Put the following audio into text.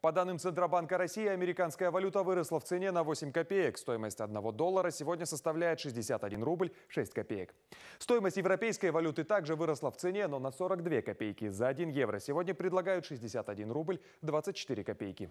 По данным Центробанка России, американская валюта выросла в цене на 8 копеек. Стоимость 1 доллара сегодня составляет 61 рубль 6 копеек. Стоимость европейской валюты также выросла в цене, но на 42 копейки. За 1 евро сегодня предлагают 61 рубль 24 копейки.